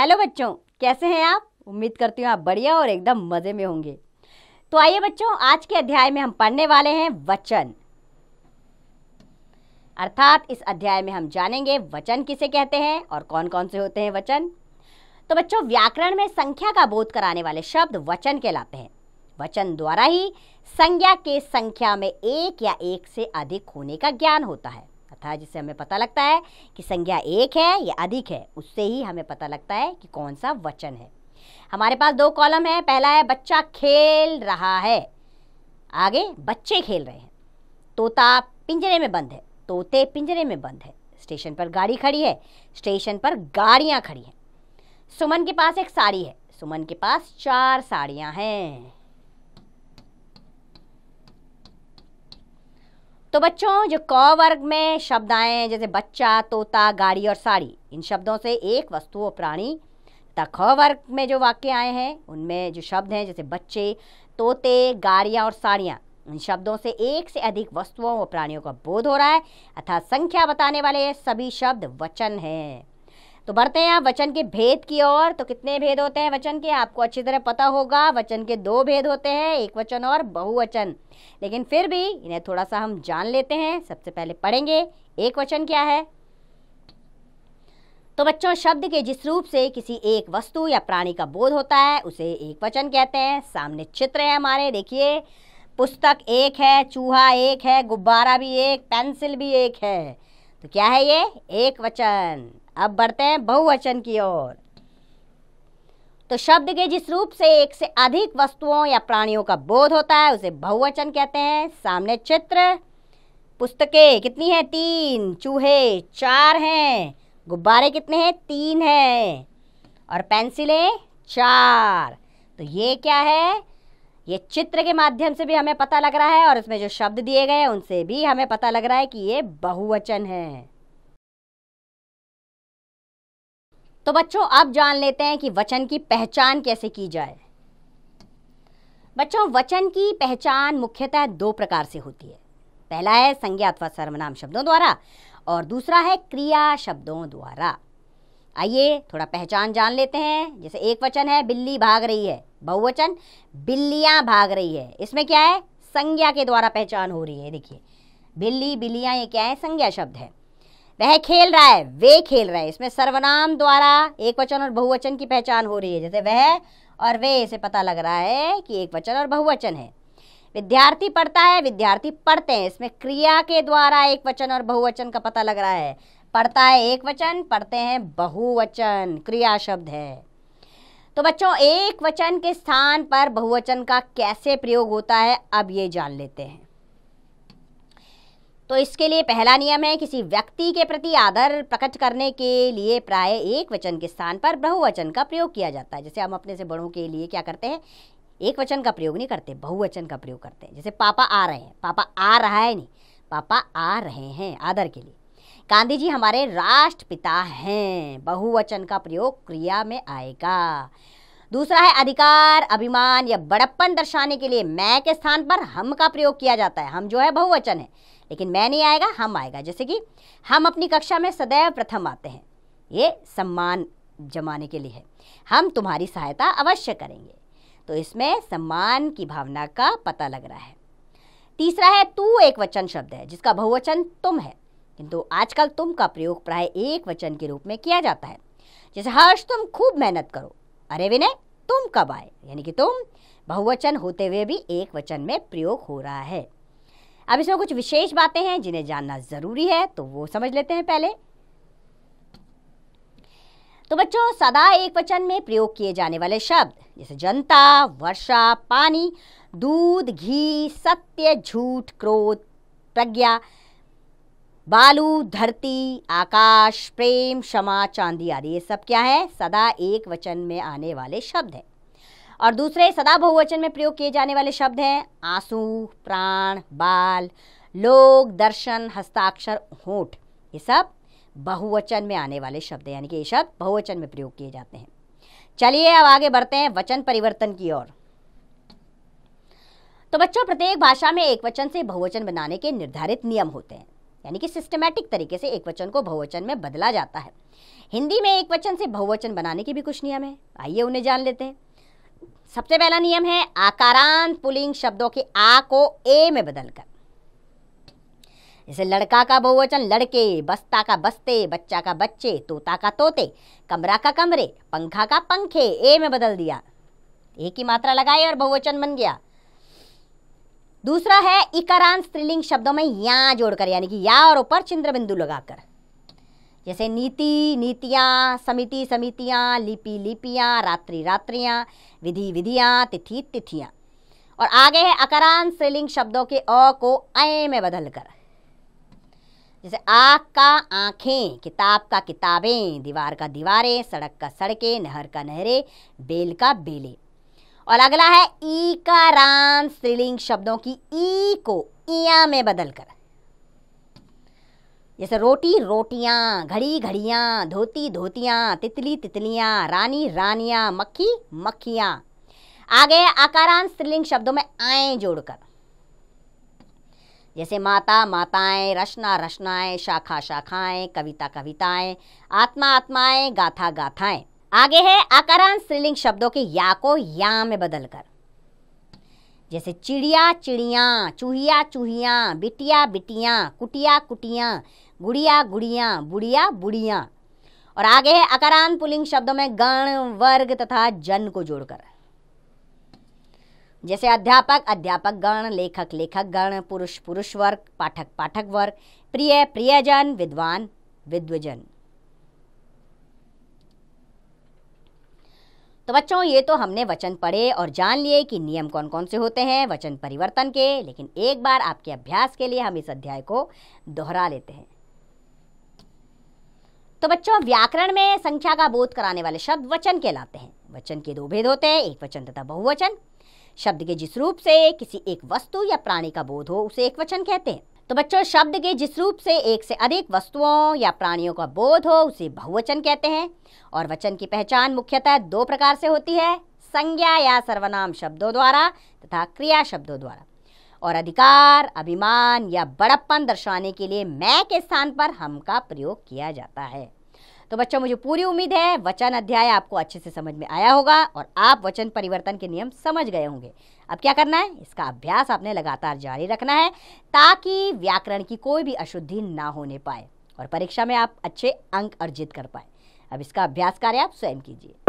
hello बच्चों कैसे हैं आप उम्मीद करती हूँ आप बढ़िया और एकदम मज़े में होंगे तो आइए बच्चों आज के अध्याय में हम पढ़ने वाले हैं वचन अर्थात इस अध्याय में हम जानेंगे वचन किसे कहते हैं और कौन कौन से होते हैं वचन तो बच्चों व्याकरण में संख्या का बोध कराने वाले शब्द वचन कहलाते हैं वचन द्वारा ही संज्ञा के संख्या में एक या एक से अधिक होने का ज्ञान होता है अर्थात जिससे हमें पता लगता है कि संज्ञा एक है या अधिक है उससे ही हमें पता लगता है कि कौन सा वचन है हमारे पास दो कॉलम है पहला है बच्चा खेल रहा है आगे बच्चे खेल रहे हैं तोता पिंजरे में बंद है तोते पिंजरे में बंद है स्टेशन पर गाड़ी खड़ी है स्टेशन पर गाड़ियाँ खड़ी हैं सुमन के पास एक साड़ी है सुमन के पास चार साड़ियाँ हैं तो बच्चों जो क वर्ग में शब्द आए हैं जैसे बच्चा तोता गाड़ी और साड़ी इन शब्दों से एक वस्तु और प्राणी तथा ख वर्ग में जो वाक्य आए हैं उनमें जो शब्द हैं जैसे बच्चे तोते गाड़ियाँ और साड़ियाँ इन शब्दों से एक से अधिक वस्तुओं व प्राणियों का बोध हो रहा है अर्थात संख्या बताने वाले सभी शब्द वचन हैं तो बढ़ते हैं आप वचन के भेद की ओर तो कितने भेद होते हैं वचन के आपको अच्छी तरह पता होगा वचन के दो भेद होते हैं एक वचन और बहुवचन लेकिन फिर भी इन्हें थोड़ा सा हम जान लेते हैं सबसे पहले पढ़ेंगे एक वचन क्या है तो बच्चों शब्द के जिस रूप से किसी एक वस्तु या प्राणी का बोध होता है उसे एक वचन कहते हैं सामने चित्र है हमारे देखिए पुस्तक एक है चूहा एक है गुब्बारा भी एक पेंसिल भी एक है तो क्या है ये एक वचन अब बढ़ते हैं बहुवचन की ओर तो शब्द के जिस रूप से एक से अधिक वस्तुओं या प्राणियों का बोध होता है उसे बहुवचन कहते हैं सामने चित्र पुस्तकें कितनी हैं तीन चूहे चार हैं गुब्बारे कितने हैं तीन हैं और पेंसिलें चार तो ये क्या है ये चित्र के माध्यम से भी हमें पता लग रहा है और इसमें जो शब्द दिए गए हैं उनसे भी हमें पता लग रहा है कि ये बहुवचन है तो बच्चों अब जान लेते हैं कि वचन की पहचान कैसे की जाए बच्चों वचन की पहचान मुख्यतः दो प्रकार से होती है पहला है संज्ञा अथवा सर्वनाम शब्दों द्वारा और दूसरा है क्रिया शब्दों द्वारा आइए थोड़ा पहचान जान लेते हैं जैसे एक वचन है बिल्ली भाग रही है बहुवचन बिल्लियाँ भाग रही है इसमें क्या है संज्ञा के द्वारा पहचान हो रही है देखिए बिल्ली बिल्लियाँ ये क्या है संज्ञा शब्द है वह खेल रहा है वे खेल रहा है इसमें सर्वनाम द्वारा एक वचन और बहुवचन की पहचान हो रही है जैसे वह और वे से पता लग रहा है कि एक वचन और बहुवचन है विद्यार्थी पढ़ता है विद्यार्थी पढ़ते हैं इसमें क्रिया के द्वारा एक वचन और बहुवचन का पता लग रहा है पढ़ता है एक वचन पढ़ते हैं बहुवचन क्रिया शब्द है तो बच्चों एक वचन के स्थान पर बहुवचन का कैसे प्रयोग होता है अब ये जान लेते हैं तो इसके लिए पहला नियम है किसी व्यक्ति के प्रति आदर प्रकट करने के लिए प्राय एक वचन के स्थान पर बहुवचन का प्रयोग किया जाता है जैसे हम अपने से बड़ों के लिए क्या करते हैं एक वचन का प्रयोग नहीं करते बहुवचन का प्रयोग करते हैं जैसे पापा आ रहे हैं पापा आ रहा है नहीं पापा आ रहे हैं आदर के लिए गांधी जी हमारे राष्ट्रपिता हैं बहुवचन का प्रयोग क्रिया में आएगा दूसरा है अधिकार अभिमान या बड़प्पन दर्शाने के लिए मैं के स्थान पर हम का प्रयोग किया जाता है हम जो है बहुवचन है लेकिन मैं नहीं आएगा हम आएगा जैसे कि हम अपनी कक्षा में सदैव प्रथम आते हैं ये सम्मान जमाने के लिए है हम तुम्हारी सहायता अवश्य करेंगे तो इसमें सम्मान की भावना का पता लग रहा है तीसरा है तू एक वचन शब्द है जिसका बहुवचन तुम है किंतु आजकल तुम का प्रयोग प्राय एक वचन के रूप में किया जाता है जैसे हर्ष तुम खूब मेहनत करो अरे विनय तुम कब आए यानी कि तुम बहुवचन होते हुए भी एक वचन में प्रयोग हो रहा है अब इसमें कुछ विशेष बातें हैं जिन्हें जानना ज़रूरी है तो वो समझ लेते हैं पहले तो बच्चों सदा एक वचन में प्रयोग किए जाने वाले शब्द जैसे जनता वर्षा पानी दूध घी सत्य झूठ क्रोध प्रज्ञा बालू धरती आकाश प्रेम क्षमा चांदी आदि ये सब क्या है सदा एक वचन में आने वाले शब्द हैं और दूसरे सदा बहुवचन में प्रयोग किए जाने वाले शब्द हैं आंसू प्राण बाल लोक दर्शन हस्ताक्षर होठ ये सब बहुवचन में आने वाले शब्द हैं यानी कि ये शब्द बहुवचन में प्रयोग किए जाते हैं चलिए अब आगे बढ़ते हैं वचन परिवर्तन की ओर तो बच्चों प्रत्येक भाषा में एक वचन से बहुवचन बनाने के निर्धारित नियम होते हैं यानी कि सिस्टमैटिक तरीके से एक वचन को बहुवचन में बदला जाता है हिंदी में एक वचन से बहुवचन बनाने के भी कुछ नियम है आइए उन्हें जान लेते हैं सबसे पहला नियम है आकारांत पुलिंग शब्दों के आ को ए में बदलकर जैसे लड़का का बहुवचन लड़के बस्ता का बस्ते बच्चा का बच्चे तोता का तोते कमरा का कमरे पंखा का पंखे ए में बदल दिया एक ही मात्रा लगाई और बहुवचन बन गया दूसरा है इकारांत स्त्रीलिंग शब्दों में या जोड़कर यानी कि या और ऊपर चंद्र बिंदु लगाकर जैसे नीति नीतियाँ समिति समितियाँ लिपि लिपियाँ रात्रि रात्रियाँ विधि विधियाँ तिथि तिथियाँ और आगे है अकरांत स्त्रीलिंग शब्दों के अ को अय में बदलकर जैसे आँख का आँखें किताब का किताबें दीवार का दीवारें सड़क का सड़कें नहर का नहरें बेल का बेले और अगला है ई का राम स्त्रीलिंग शब्दों की ई को इया में बदलकर जैसे रोटी रोटियां घड़ी घड़ियां धोती धोतियां तितली तितलियां रानी रानियां मक्खी मक्खियां आगे आकारान स्त्रीलिंग शब्दों में आए जोड़कर जैसे माता माताएं रचना रचनाएं शाखा शाखाएं कविता कविताएं आत्मा आत्माएं गाथा गाथाएं आगे है अकरण स्त्रीलिंग शब्दों के या को या में बदलकर जैसे चिड़िया चिड़िया चूहिया चूहिया बिटिया बिटिया कुटिया कुटिया गुड़िया गुड़िया बुढ़िया बुढ़िया और आगे है अकारांत पुलिंग शब्दों में गण वर्ग तथा जन को जोड़कर जैसे अध्यापक अध्यापक गण लेखक लेखक गण पुरुष पुरुष वर्ग पाठक पाठक वर्ग प्रिय प्रियजन विद्वान विद्वजन तो बच्चों ये तो हमने वचन पढ़े और जान लिए कि नियम कौन कौन से होते हैं वचन परिवर्तन के लेकिन एक बार आपके अभ्यास के लिए हम इस अध्याय को दोहरा लेते हैं तो बच्चों व्याकरण में संख्या का बोध कराने वाले शब्द वचन कहलाते हैं वचन के दो भेद होते हैं एक वचन तथा बहुवचन शब्द के जिस रूप से किसी एक वस्तु या प्राणी का बोध हो उसे एक वचन कहते हैं तो बच्चों शब्द के जिस रूप से एक से अधिक वस्तुओं या प्राणियों का बोध हो उसे बहुवचन कहते हैं और वचन की पहचान मुख्यतः दो प्रकार से होती है संज्ञा या सर्वनाम शब्दों द्वारा तथा क्रिया शब्दों द्वारा और अधिकार अभिमान या बड़प्पन दर्शाने के लिए मैं के स्थान पर हम का प्रयोग किया जाता है तो बच्चों मुझे पूरी उम्मीद है वचन अध्याय आपको अच्छे से समझ में आया होगा और आप वचन परिवर्तन के नियम समझ गए होंगे अब क्या करना है इसका अभ्यास आपने लगातार जारी रखना है ताकि व्याकरण की कोई भी अशुद्धि ना होने पाए और परीक्षा में आप अच्छे अंक अर्जित कर पाए अब इसका अभ्यास कार्य आप स्वयं कीजिए